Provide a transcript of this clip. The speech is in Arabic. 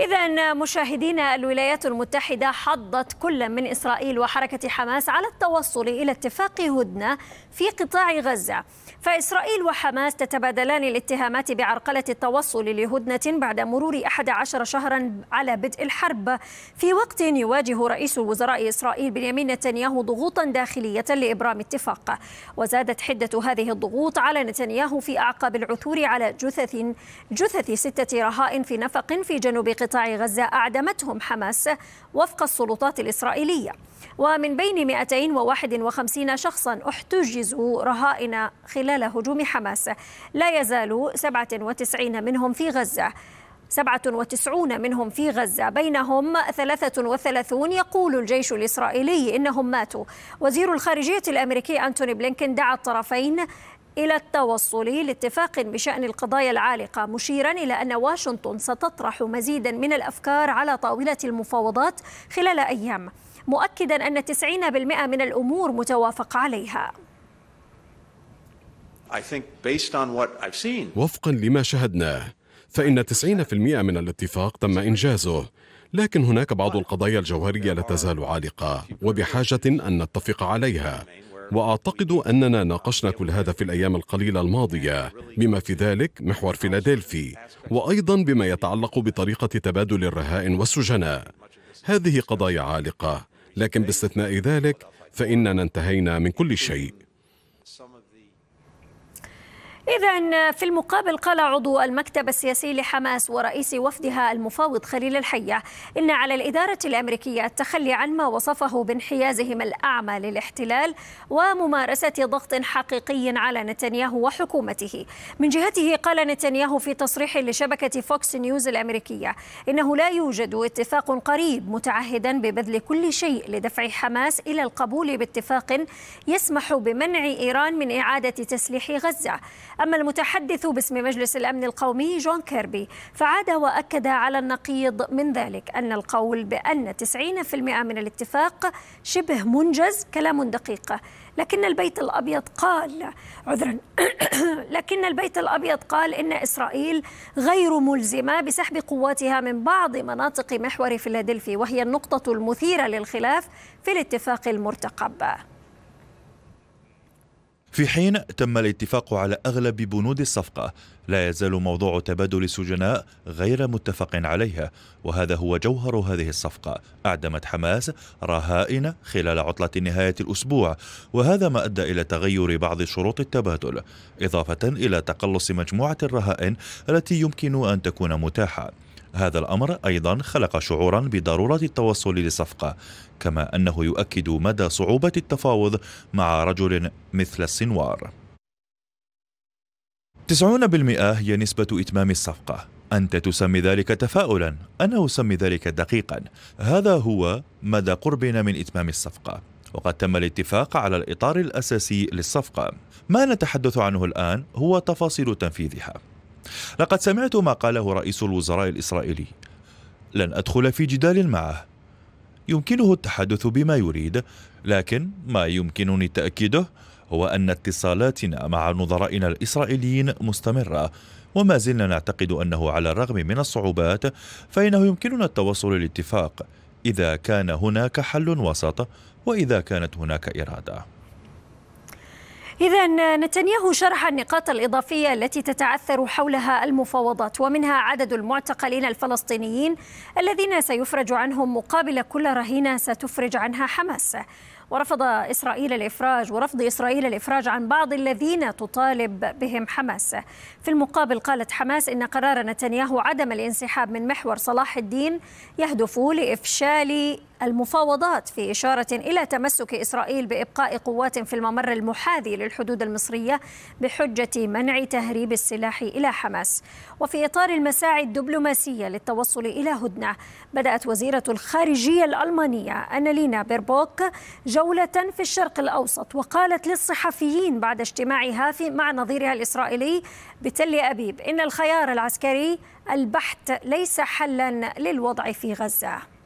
إذا مشاهدينا الولايات المتحدة حضت كل من إسرائيل وحركة حماس على التوصل إلى اتفاق هدنة في قطاع غزة فإسرائيل وحماس تتبادلان الاتهامات بعرقلة التوصل لهدنة بعد مرور 11 شهرا على بدء الحرب في وقت يواجه رئيس الوزراء إسرائيل بنيامين نتنياهو ضغوطا داخلية لإبرام اتفاق وزادت حدة هذه الضغوط على نتنياهو في أعقاب العثور على جثث جثث ستة رهائن في نفق في جنوب قطاع قطاع غزة أعدمتهم حماس وفق السلطات الإسرائيلية ومن بين 251 شخصا احتجزوا رهائن خلال هجوم حماس لا يزال 97 منهم في غزة 97 منهم في غزة بينهم 33 يقول الجيش الإسرائيلي إنهم ماتوا وزير الخارجية الأمريكي أنتوني بلينكن دعا الطرفين إلى التوصل لاتفاق بشأن القضايا العالقة مشيرا إلى أن واشنطن ستطرح مزيدا من الأفكار على طاولة المفاوضات خلال أيام مؤكدا أن 90% من الأمور متوافق عليها وفقا لما شاهدناه فإن 90% من الاتفاق تم إنجازه لكن هناك بعض القضايا الجوهرية لا تزال عالقة وبحاجة أن نتفق عليها وأعتقد أننا ناقشنا كل هذا في الأيام القليلة الماضية بما في ذلك محور فيلادلفي وأيضا بما يتعلق بطريقة تبادل الرهائن والسجناء هذه قضايا عالقة لكن باستثناء ذلك فإننا انتهينا من كل شيء إذا في المقابل قال عضو المكتب السياسي لحماس ورئيس وفدها المفاوض خليل الحية إن على الإدارة الأمريكية التخلي عن ما وصفه بانحيازهم الأعمى للاحتلال وممارسة ضغط حقيقي على نتنياهو وحكومته من جهته قال نتنياهو في تصريح لشبكة فوكس نيوز الأمريكية إنه لا يوجد اتفاق قريب متعهدا ببذل كل شيء لدفع حماس إلى القبول باتفاق يسمح بمنع إيران من إعادة تسليح غزة أما المتحدث باسم مجلس الأمن القومي جون كيربي فعاد وأكد على النقيض من ذلك أن القول بأن 90% من الاتفاق شبه منجز كلام دقيق لكن البيت الابيض قال عذرا لكن البيت الابيض قال ان اسرائيل غير ملزمه بسحب قواتها من بعض مناطق محور فيلادلفي وهي النقطه المثيره للخلاف في الاتفاق المرتقب في حين تم الاتفاق على أغلب بنود الصفقة لا يزال موضوع تبادل السجناء غير متفق عليه وهذا هو جوهر هذه الصفقة أعدمت حماس رهائن خلال عطلة نهاية الأسبوع وهذا ما أدى إلى تغير بعض شروط التبادل إضافة إلى تقلص مجموعة الرهائن التي يمكن أن تكون متاحة هذا الأمر أيضا خلق شعورا بضرورة التوصل لصفقة كما أنه يؤكد مدى صعوبة التفاوض مع رجل مثل السنوار 90% هي نسبة إتمام الصفقة أنت تسمي ذلك تفاؤلا أنا أسمي ذلك دقيقا هذا هو مدى قربنا من إتمام الصفقة وقد تم الاتفاق على الإطار الأساسي للصفقة ما نتحدث عنه الآن هو تفاصيل تنفيذها لقد سمعت ما قاله رئيس الوزراء الإسرائيلي لن أدخل في جدال معه يمكنه التحدث بما يريد لكن ما يمكنني تأكيده هو أن اتصالاتنا مع نظرائنا الإسرائيليين مستمرة وما زلنا نعتقد أنه على الرغم من الصعوبات فإنه يمكننا التوصل لاتفاق إذا كان هناك حل وسط وإذا كانت هناك إرادة إذا نتنياهو شرح النقاط الإضافية التي تتعثر حولها المفاوضات ومنها عدد المعتقلين الفلسطينيين الذين سيفرج عنهم مقابل كل رهينة ستفرج عنها حماس ورفض إسرائيل الإفراج ورفض إسرائيل الإفراج عن بعض الذين تطالب بهم حماس في المقابل قالت حماس إن قرار نتنياهو عدم الانسحاب من محور صلاح الدين يهدف لإفشال المفاوضات في إشارة إلى تمسك إسرائيل بإبقاء قوات في الممر المحاذي للحدود المصرية بحجة منع تهريب السلاح إلى حماس وفي إطار المساعي الدبلوماسية للتوصل إلى هدنة بدأت وزيرة الخارجية الألمانية أنالينا بيربوك جولة في الشرق الأوسط وقالت للصحفيين بعد اجتماعها في مع نظيرها الإسرائيلي بتل أبيب إن الخيار العسكري البحت ليس حلا للوضع في غزة